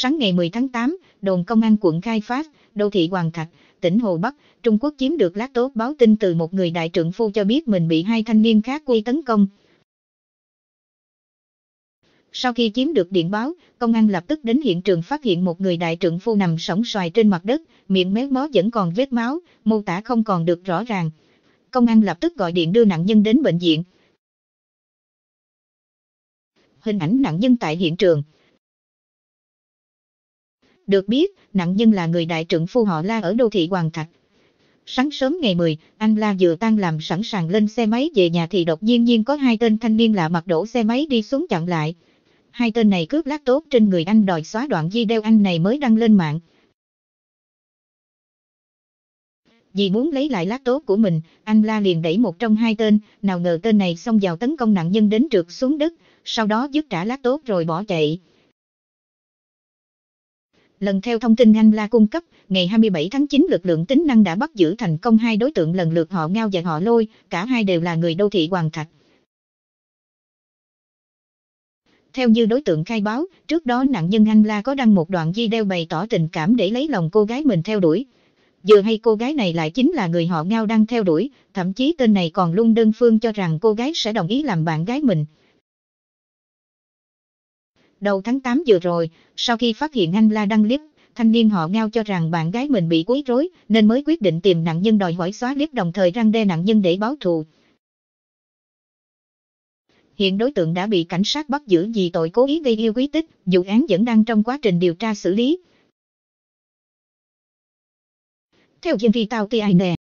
Sáng ngày 10 tháng 8, đồn công an quận Khai Phát, đô thị Hoàng Thạch, tỉnh Hồ Bắc, Trung Quốc chiếm được lá tốt báo tin từ một người đại trưởng phu cho biết mình bị hai thanh niên khác quy tấn công. Sau khi chiếm được điện báo, công an lập tức đến hiện trường phát hiện một người đại trưởng phu nằm sóng xoài trên mặt đất, miệng méo mó vẫn còn vết máu, mô tả không còn được rõ ràng. Công an lập tức gọi điện đưa nạn nhân đến bệnh viện. Hình ảnh nạn nhân tại hiện trường, được biết, nạn nhân là người đại trưởng phu họ La ở đô thị Hoàng Thạch. Sáng sớm ngày 10, anh La vừa tan làm sẵn sàng lên xe máy về nhà thì đột nhiên nhiên có hai tên thanh niên lạ mặt đổ xe máy đi xuống chặn lại. Hai tên này cướp lát tốt trên người anh đòi xóa đoạn video anh này mới đăng lên mạng. Vì muốn lấy lại lát tốt của mình, anh La liền đẩy một trong hai tên, nào ngờ tên này xông vào tấn công nạn nhân đến trượt xuống đất, sau đó dứt trả lát tốt rồi bỏ chạy. Lần theo thông tin Anh La cung cấp, ngày 27 tháng 9 lực lượng tính năng đã bắt giữ thành công hai đối tượng lần lượt họ Ngao và họ Lôi, cả hai đều là người đô thị Hoàng Thạch. Theo như đối tượng khai báo, trước đó nạn nhân Anh La có đăng một đoạn video bày tỏ tình cảm để lấy lòng cô gái mình theo đuổi. Giờ hay cô gái này lại chính là người họ Ngao đang theo đuổi, thậm chí tên này còn luôn đơn phương cho rằng cô gái sẽ đồng ý làm bạn gái mình. Đầu tháng 8 vừa rồi, sau khi phát hiện anh La đăng clip, thanh niên họ ngao cho rằng bạn gái mình bị quấy rối nên mới quyết định tìm nạn nhân đòi hỏi xóa clip đồng thời răng đe nạn nhân để báo thù. Hiện đối tượng đã bị cảnh sát bắt giữ vì tội cố ý gây yêu quý tích, vụ án vẫn đang trong quá trình điều tra xử lý. Theo viên vi tao ti ai nè.